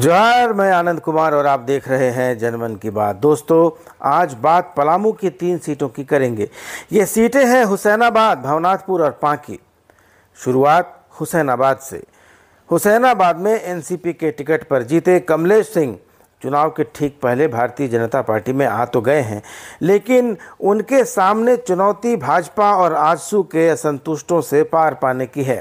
जोहार मैं आनंद कुमार और आप देख रहे हैं जनमन की बात दोस्तों आज बात पलामू की तीन सीटों की करेंगे ये सीटें हैं हुसैनाबाद भवनाथपुर और पांकी शुरुआत हुसैनाबाद से हुसैनाबाद में एनसीपी के टिकट पर जीते कमलेश सिंह चुनाव के ठीक पहले भारतीय जनता पार्टी में आ तो गए हैं लेकिन उनके सामने चुनौती भाजपा और आजसू के असंतुष्टों से पार पाने की है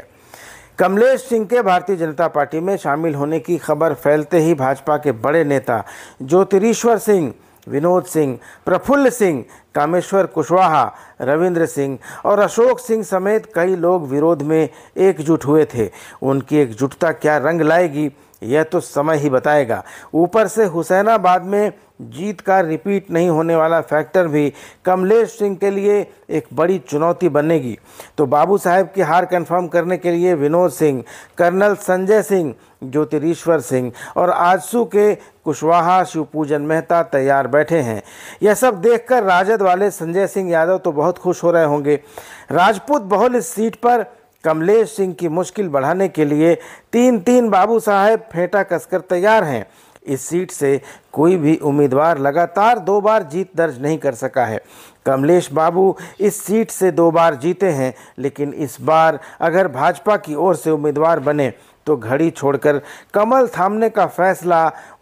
कमलेश सिंह के भारतीय जनता पार्टी में शामिल होने की खबर फैलते ही भाजपा के बड़े नेता ज्योतिरीश्वर सिंह विनोद सिंह प्रफुल्ल सिंह कामेश्वर कुशवाहा रविंद्र सिंह और अशोक सिंह समेत कई लोग विरोध में एकजुट हुए थे उनकी एकजुटता क्या रंग लाएगी यह तो समय ही बताएगा ऊपर से हुसैनाबाद में जीत का रिपीट नहीं होने वाला फैक्टर भी कमलेश सिंह के लिए एक बड़ी चुनौती बनेगी तो बाबू साहेब की हार कंफर्म करने के लिए विनोद सिंह कर्नल संजय सिंह ज्योतिरीश्वर सिंह और आजसू के कुशवाहा शिवपूजन मेहता तैयार बैठे हैं यह सब देखकर राजद वाले संजय सिंह यादव तो बहुत खुश हो रहे होंगे राजपूत बहुल इस सीट पर कमलेश सिंह की मुश्किल बढ़ाने के लिए तीन तीन बाबू साहेब फेंटा कसकर तैयार हैं इस सीट से कोई भी उम्मीदवार लगातार दो बार जीत दर्ज नहीं कर सका है कमलेश बाबू इस सीट से दो बार जीते हैं लेकिन इस बार अगर भाजपा की ओर से उम्मीदवार बने तो घड़ी छोड़कर कमल थामने का फैसला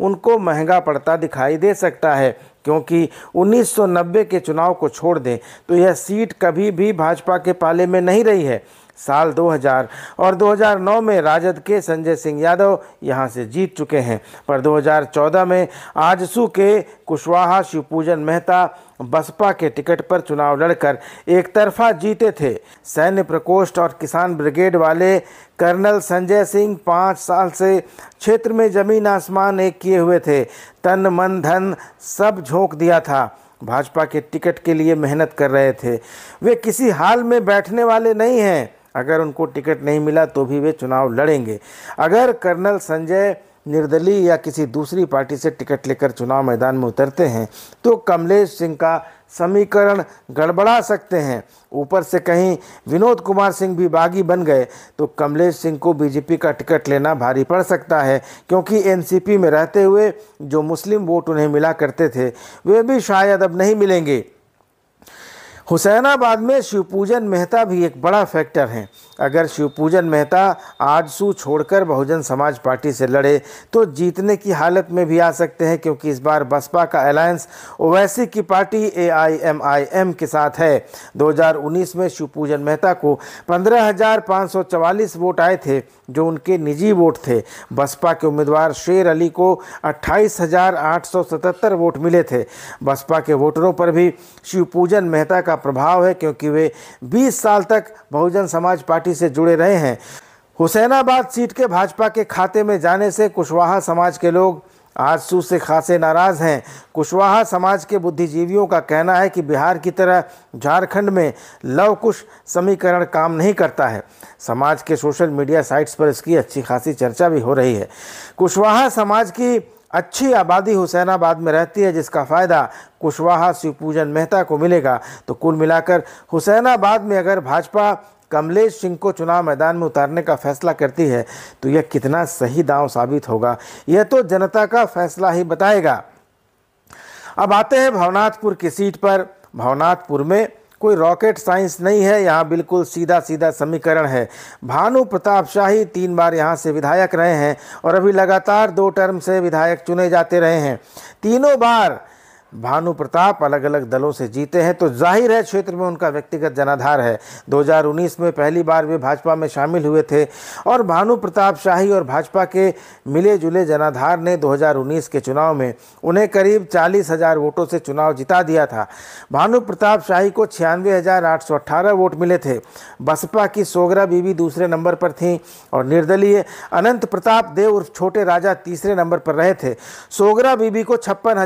उनको महंगा पड़ता दिखाई दे सकता है क्योंकि 1990 के चुनाव को छोड़ दें तो यह सीट कभी भी भाजपा के पाले में नहीं रही है साल 2000 और 2009 में राजद के संजय सिंह यादव यहां से जीत चुके हैं पर 2014 में आजसू के कुशवाहा शिवपूजन मेहता बसपा के टिकट पर चुनाव लड़कर एक तरफा जीते थे सैन्य प्रकोष्ठ और किसान ब्रिगेड वाले कर्नल संजय सिंह पाँच साल से क्षेत्र में जमीन आसमान एक किए हुए थे तन मन धन सब झोंक दिया था भाजपा के टिकट के लिए मेहनत कर रहे थे वे किसी हाल में बैठने वाले नहीं हैं अगर उनको टिकट नहीं मिला तो भी वे चुनाव लड़ेंगे अगर कर्नल संजय निर्दलीय या किसी दूसरी पार्टी से टिकट लेकर चुनाव मैदान में उतरते हैं तो कमलेश सिंह का समीकरण गड़बड़ा सकते हैं ऊपर से कहीं विनोद कुमार सिंह भी बागी बन गए तो कमलेश सिंह को बीजेपी का टिकट लेना भारी पड़ सकता है क्योंकि एनसीपी में रहते हुए जो मुस्लिम वोट उन्हें मिला करते थे वे भी शायद अब नहीं मिलेंगे हुसैनाबाद में शिव पूजन मेहता भी एक बड़ा फैक्टर हैं अगर शिवपूजन मेहता आजसू छोड़कर बहुजन समाज पार्टी से लड़े तो जीतने की हालत में भी आ सकते हैं क्योंकि इस बार बसपा का अलायंस ओवैसी की पार्टी एआईएमआईएम के साथ है 2019 में शिवपूजन मेहता को 15,544 वोट आए थे जो उनके निजी वोट थे बसपा के उम्मीदवार शेर अली को 28,877 वोट मिले थे बसपा के वोटरों पर भी शिवपूजन मेहता का प्रभाव है क्योंकि वे बीस साल तक बहुजन समाज पार्टी पार्टी से जुड़े रहे हैं हुसैनाबाद सीट के भाजपा के खाते में जाने से कुशवाहा समाज के लोग आजसू से खासे नाराज हैं कुशवाहा समाज के बुद्धिजीवियों का कहना है कि बिहार की तरह झारखंड में लवकुश समीकरण काम नहीं करता है समाज के सोशल मीडिया साइट्स पर इसकी अच्छी खासी चर्चा भी हो रही है कुशवाहा समाज की अच्छी आबादी हुसैनाबाद में रहती है जिसका फ़ायदा कुशवाहा शिवपूजन मेहता को मिलेगा तो कुल मिलाकर हुसैनाबाद में अगर भाजपा कमलेश सिंह को चुनाव मैदान में उतारने का फैसला करती है तो यह कितना सही दांव साबित होगा यह तो जनता का फैसला ही बताएगा अब आते हैं भवनाथपुर की सीट पर भवनाथपुर में कोई रॉकेट साइंस नहीं है यहाँ बिल्कुल सीधा सीधा समीकरण है भानु प्रताप शाही तीन बार यहाँ से विधायक रहे हैं और अभी लगातार दो टर्म से विधायक चुने जाते रहे हैं तीनों बार भानु प्रताप अलग अलग दलों से जीते हैं तो जाहिर है क्षेत्र में उनका व्यक्तिगत जनाधार है 2019 में पहली बार वे भाजपा में शामिल हुए थे और भानु प्रताप शाही और भाजपा के मिले जुले जनाधार ने 2019 के चुनाव में उन्हें करीब चालीस हज़ार वोटों से चुनाव जिता दिया था भानु प्रताप शाही को छियानवे वोट मिले थे बसपा की सोगरा बीवी दूसरे नंबर पर थी और निर्दलीय अनंत प्रताप देव उर्फ छोटे राजा तीसरे नंबर पर रहे थे सोगरा बीबी को छप्पन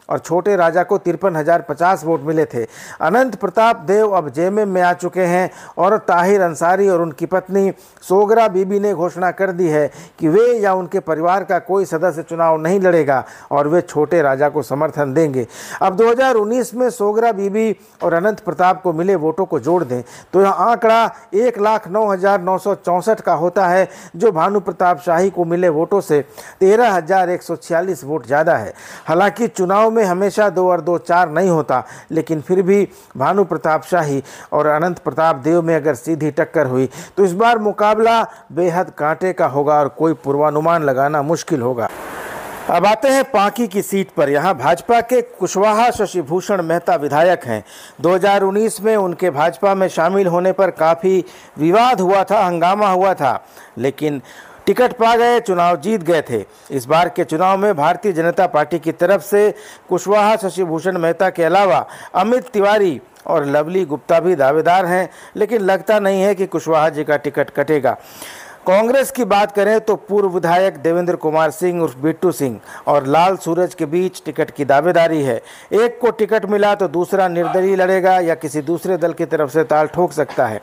और छोटे राजा को तिरपन हजार पचास वोट मिले थे अनंत प्रताप देव अब जेमे में आ चुके हैं और ताहिर अंसारी और उनकी पत्नी सोगरा बीबी ने घोषणा कर दी है कि वे या उनके परिवार का कोई सदस्य चुनाव नहीं लड़ेगा और वे छोटे राजा को समर्थन देंगे अब 2019 में सोगरा बीबी और अनंत प्रताप को मिले वोटों को जोड़ दें तो यह आंकड़ा एक लाख नौ हज़ार नौ सौ चौंसठ का होता है जो भानु प्रताप शाही को मिले वोटों से तेरह हज़ार एक सौ छियालीस वोट ज़्यादा है हालांकि चुनाव में में हमेशा दो और दो चार नहीं होता लेकिन फिर भी भानु प्रताप शाही और अनंत प्रताप देव में अगर सीधी टक्कर हुई तो इस बार मुकाबला बेहद कांटे का होगा और कोई पूर्वानुमान लगाना मुश्किल होगा अब आते हैं पाकी की सीट पर यहाँ भाजपा के कुशवाहा शशिभूषण मेहता विधायक हैं 2019 में उनके भाजपा में शामिल होने पर काफ़ी विवाद हुआ था हंगामा हुआ था लेकिन टिकट पा गए चुनाव जीत गए थे इस बार के चुनाव में भारतीय जनता पार्टी की तरफ से कुशवाहा शशिभूषण मेहता के अलावा अमित तिवारी और लवली गुप्ता भी दावेदार हैं लेकिन लगता नहीं है कि कुशवाहा जी का टिकट कटेगा कांग्रेस की बात करें तो पूर्व विधायक देवेंद्र कुमार सिंह उर्फ बिट्टू सिंह और लाल सूरज के बीच टिकट की दावेदारी है एक को टिकट मिला तो दूसरा निर्दलीय लड़ेगा या किसी दूसरे दल की तरफ से ताल ठोक सकता है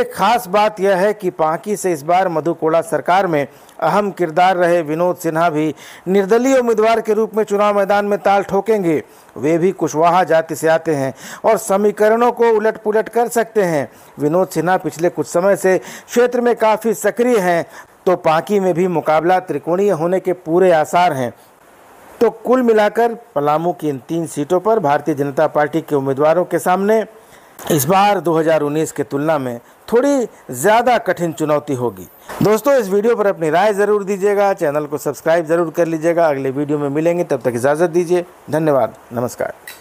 एक खास बात यह है कि पांकी से इस बार मधुकोड़ा सरकार में अहम किरदार रहे विनोद सिन्हा भी निर्दलीय उम्मीदवार के रूप में चुनाव मैदान में ताल ठोकेंगे वे भी कुशवाहा जाति से आते हैं और समीकरणों को उलट पुलट कर सकते हैं विनोद सिन्हा पिछले कुछ समय से क्षेत्र में काफ़ी सक्रिय हैं तो पाकी में भी मुकाबला त्रिकोणीय होने के पूरे आसार हैं तो कुल मिलाकर पलामू की इन तीन सीटों पर भारतीय जनता पार्टी के उम्मीदवारों के सामने इस बार 2019 के तुलना में थोड़ी ज़्यादा कठिन चुनौती होगी दोस्तों इस वीडियो पर अपनी राय ज़रूर दीजिएगा चैनल को सब्सक्राइब ज़रूर कर लीजिएगा अगले वीडियो में मिलेंगे तब तक इजाज़त दीजिए धन्यवाद नमस्कार